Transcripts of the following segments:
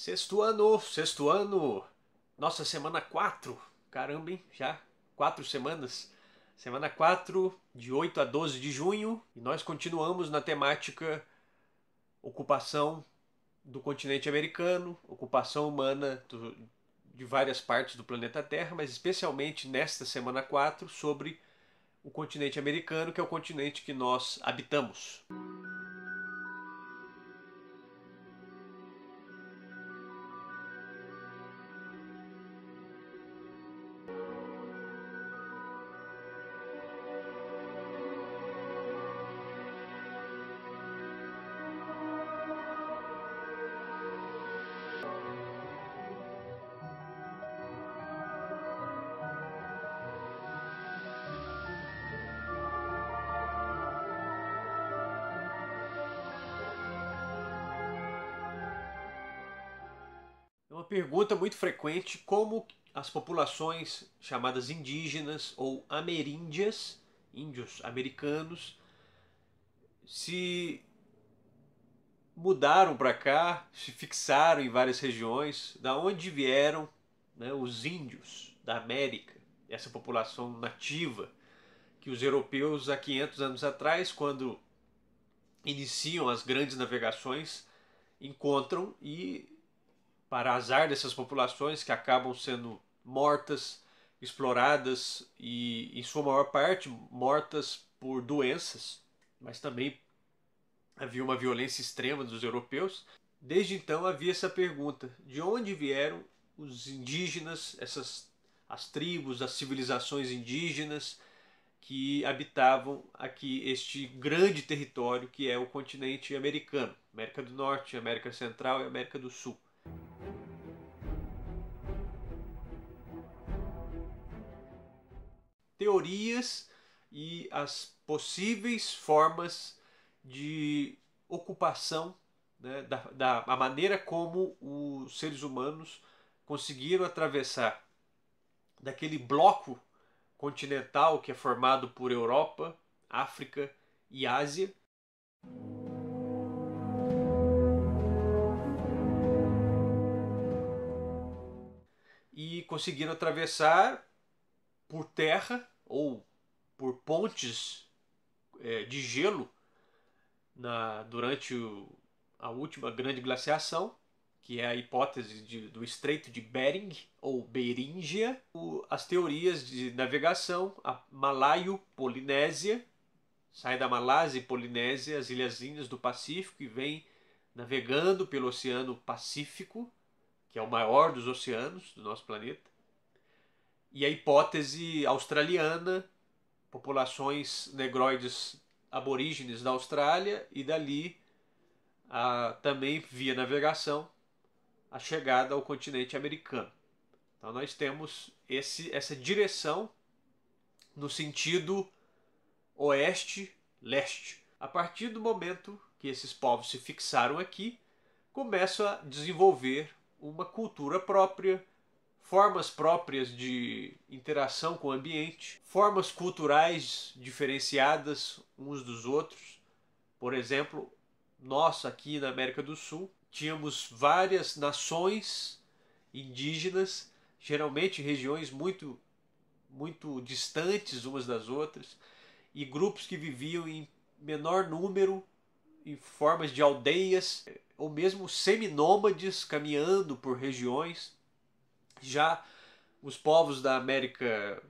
Sexto ano, sexto ano. Nossa, semana 4. Caramba, hein? Já quatro semanas. Semana 4, de 8 a 12 de junho, e nós continuamos na temática ocupação do continente americano, ocupação humana do, de várias partes do planeta Terra, mas especialmente nesta semana 4 sobre o continente americano, que é o continente que nós habitamos. Uma pergunta muito frequente: como as populações chamadas indígenas ou ameríndias, índios americanos, se mudaram para cá, se fixaram em várias regiões, da onde vieram né, os índios da América, essa população nativa que os europeus há 500 anos atrás, quando iniciam as grandes navegações, encontram e para azar dessas populações que acabam sendo mortas, exploradas e, em sua maior parte, mortas por doenças, mas também havia uma violência extrema dos europeus. Desde então havia essa pergunta: de onde vieram os indígenas, essas as tribos, as civilizações indígenas que habitavam aqui este grande território que é o continente americano, América do Norte, América Central e América do Sul. teorias e as possíveis formas de ocupação, né, da, da a maneira como os seres humanos conseguiram atravessar daquele bloco continental que é formado por Europa, África e Ásia. E conseguiram atravessar por terra ou por pontes é, de gelo na, durante o, a última grande glaciação, que é a hipótese de, do Estreito de Bering ou Beringia, o, as teorias de navegação, a Malaio-Polinésia, sai da Malásia e Polinésia, as ilhazinhas do Pacífico e vem navegando pelo Oceano Pacífico, que é o maior dos oceanos do nosso planeta, e a hipótese australiana, populações negroides aborígenes da Austrália e dali a, também via navegação a chegada ao continente americano. Então nós temos esse, essa direção no sentido oeste-leste. A partir do momento que esses povos se fixaram aqui, começam a desenvolver uma cultura própria, formas próprias de interação com o ambiente, formas culturais diferenciadas uns dos outros. Por exemplo, nós aqui na América do Sul tínhamos várias nações indígenas, geralmente regiões muito muito distantes umas das outras, e grupos que viviam em menor número em formas de aldeias ou mesmo seminômades caminhando por regiões já os povos da América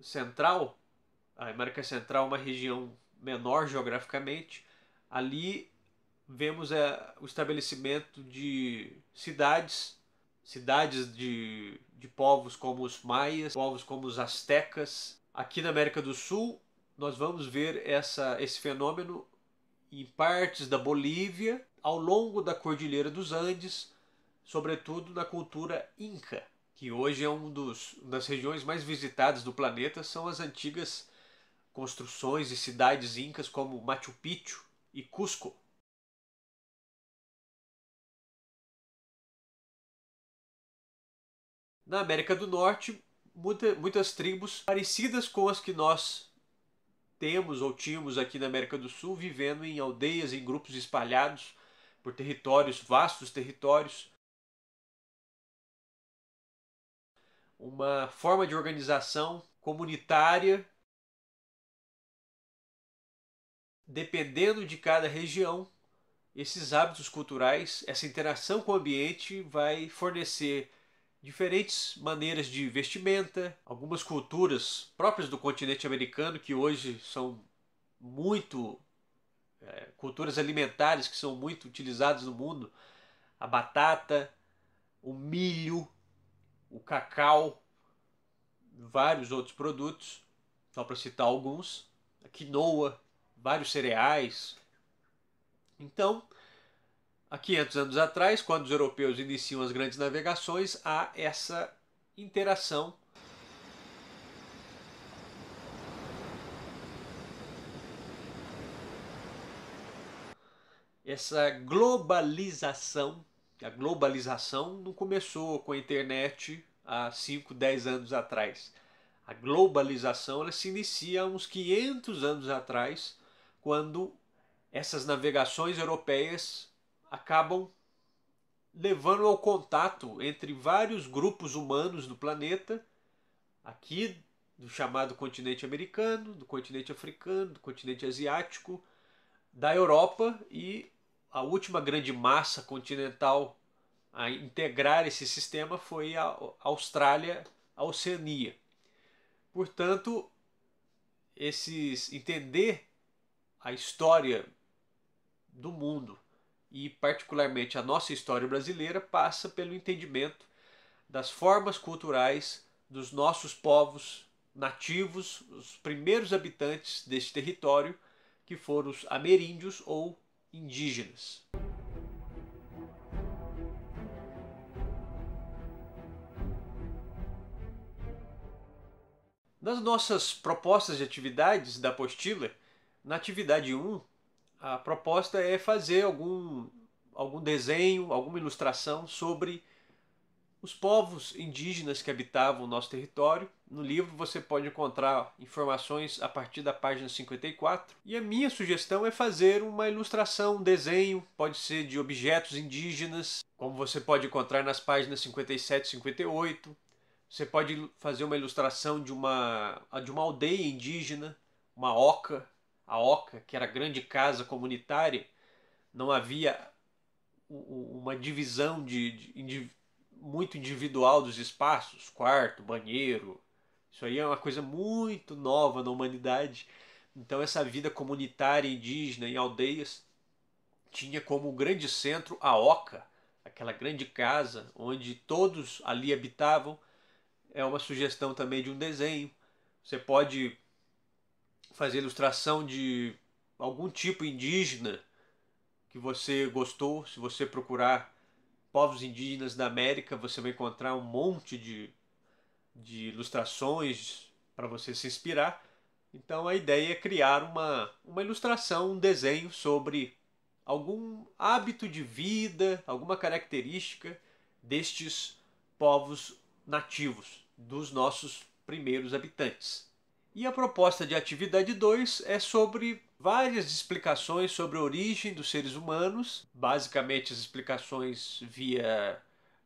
Central, a América Central é uma região menor geograficamente, ali vemos é, o estabelecimento de cidades, cidades de, de povos como os maias, povos como os astecas. Aqui na América do Sul, nós vamos ver essa, esse fenômeno em partes da Bolívia, ao longo da Cordilheira dos Andes, sobretudo na cultura inca, que hoje é um dos das regiões mais visitadas do planeta, são as antigas construções e cidades incas como Machu Picchu e Cusco. Na América do Norte, muita, muitas tribos parecidas com as que nós temos ou tínhamos aqui na América do Sul, vivendo em aldeias, em grupos espalhados por territórios, vastos territórios, uma forma de organização comunitária, dependendo de cada região, esses hábitos culturais, essa interação com o ambiente vai fornecer diferentes maneiras de vestimenta, algumas culturas próprias do continente americano que hoje são muito é, culturas alimentares que são muito utilizadas no mundo, a batata, o milho, o cacau, vários outros produtos, só para citar alguns, a quinoa, vários cereais. Então, há 500 anos atrás, quando os europeus iniciam as grandes navegações, há essa interação essa globalização a globalização não começou com a internet há 5, 10 anos atrás. A globalização ela se inicia há uns 500 anos atrás, quando essas navegações europeias acabam levando ao contato entre vários grupos humanos do planeta, aqui do chamado continente americano, do continente africano, do continente asiático, da Europa e a última grande massa continental a integrar esse sistema foi a Austrália, a Oceania. Portanto, esses entender a história do mundo e particularmente a nossa história brasileira passa pelo entendimento das formas culturais dos nossos povos nativos, os primeiros habitantes deste território, que foram os ameríndios ou indígenas. Nas nossas propostas de atividades da apostila, na atividade 1, a proposta é fazer algum, algum desenho, alguma ilustração sobre os povos indígenas que habitavam o nosso território. No livro você pode encontrar informações a partir da página 54. E a minha sugestão é fazer uma ilustração, um desenho, pode ser de objetos indígenas, como você pode encontrar nas páginas 57 e 58. Você pode fazer uma ilustração de uma, de uma aldeia indígena, uma oca, a oca, que era a grande casa comunitária. Não havia uma divisão de, de, de muito individual dos espaços, quarto, banheiro. Isso aí é uma coisa muito nova na humanidade. Então essa vida comunitária indígena em aldeias tinha como grande centro a oca, aquela grande casa onde todos ali habitavam. É uma sugestão também de um desenho. Você pode fazer ilustração de algum tipo indígena que você gostou, se você procurar povos indígenas da América, você vai encontrar um monte de, de ilustrações para você se inspirar. Então a ideia é criar uma, uma ilustração, um desenho sobre algum hábito de vida, alguma característica destes povos nativos, dos nossos primeiros habitantes. E a proposta de atividade 2 é sobre várias explicações sobre a origem dos seres humanos, basicamente as explicações via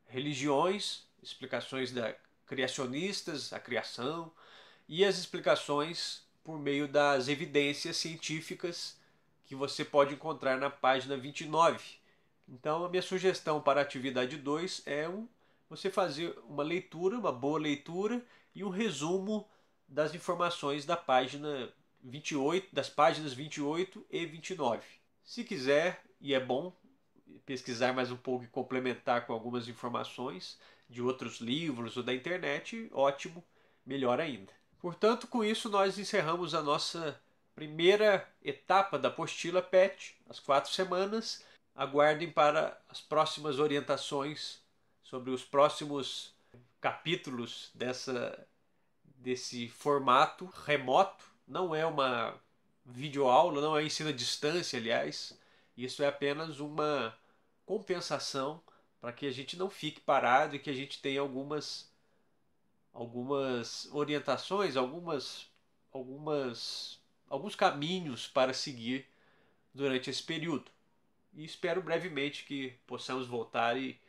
religiões, explicações da criacionistas, a criação, e as explicações por meio das evidências científicas que você pode encontrar na página 29. Então, a minha sugestão para a atividade 2 é um, você fazer uma leitura, uma boa leitura e um resumo das informações da página 28, das páginas 28 e 29. Se quiser, e é bom, pesquisar mais um pouco e complementar com algumas informações de outros livros ou da internet, ótimo, melhor ainda. Portanto, com isso nós encerramos a nossa primeira etapa da apostila PET, as quatro semanas. Aguardem para as próximas orientações sobre os próximos capítulos dessa, desse formato remoto não é uma videoaula, não é ensino à distância, aliás. Isso é apenas uma compensação para que a gente não fique parado e que a gente tenha algumas algumas orientações, algumas algumas alguns caminhos para seguir durante esse período. E espero brevemente que possamos voltar e,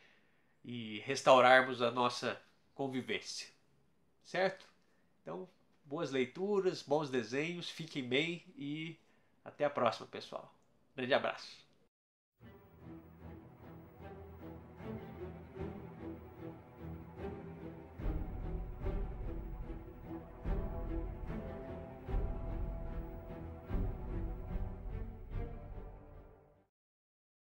e restaurarmos a nossa convivência. Certo? Então, boas leituras, bons desenhos, fiquem bem e até a próxima, pessoal. Grande abraço.